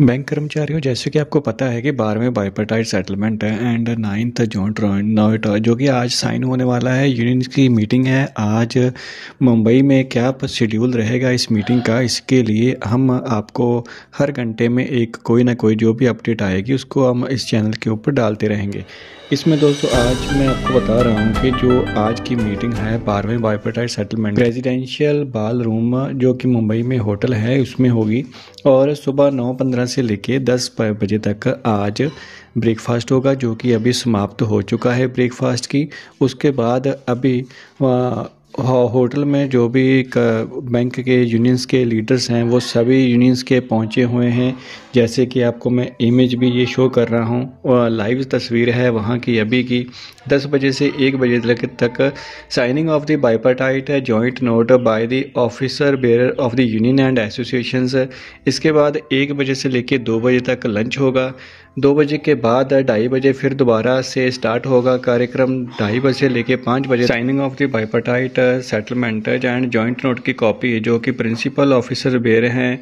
bank कर्मचारियों जैसे कि आपको पता है कि बारहवें बाइपरटाइट सेटलमेंट है एंड नाइन्थ जॉइंट नॉट जो कि आज साइन होने वाला है यूनियन की मीटिंग है आज मुंबई में क्या शेड्यूल रहेगा इस मीटिंग का इसके लिए हम आपको हर घंटे में एक कोई ना कोई जो भी अपडेट आएगी उसको हम इस चैनल के ऊपर डालते रहेंगे इसमें दोस्तों आज मैं आपको बता रहा हूँ कि जो आज की मीटिंग है बारहवें bipartite settlement residential ballroom जो कि मुंबई में होटल है उसमें होगी और सुबह नौ पंद्रह से लेके 10 बजे तक आज ब्रेकफास्ट होगा जो कि अभी समाप्त हो चुका है ब्रेकफास्ट की उसके बाद अभी होटल में जो भी बैंक के यूनियंस के लीडर्स हैं वो सभी यूनियंस के पहुंचे हुए हैं जैसे कि आपको मैं इमेज भी ये शो कर रहा हूँ लाइव तस्वीर है वहाँ की अभी की 10 बजे से 1 बजे तक तक साइनिंग ऑफ द बाइपाटाइट है joint note by the officer bearer of the union and association इसके बाद एक बजे से लेकर दो बजे तक लंच होगा दो बजे के बाद ढाई बजे फिर दोबारा से स्टार्ट होगा कार्यक्रम ढाई बजे से लेकर पाँच बजे signing off the bipartite settlement and joint note की कॉपी जो कि प्रिंसिपल ऑफिसर बेर हैं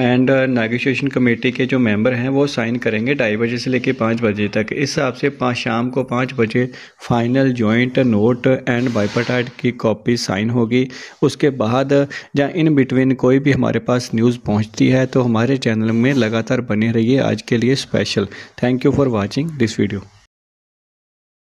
एंड नेगोशिएशन कमेटी के जो मेंबर हैं वो साइन करेंगे ढाई बजे से लेकर पाँच बजे तक इस हिसाब से पाँच शाम को पाँच बजे final joint note and bipartite की कॉपी साइन होगी उसके बाद या इन बिटवीन कोई भी हमारे पास न्यूज़ पहुँचती है तो हमारे चैनल में लगातार बने रहिए आज के लिए special thank you for watching this video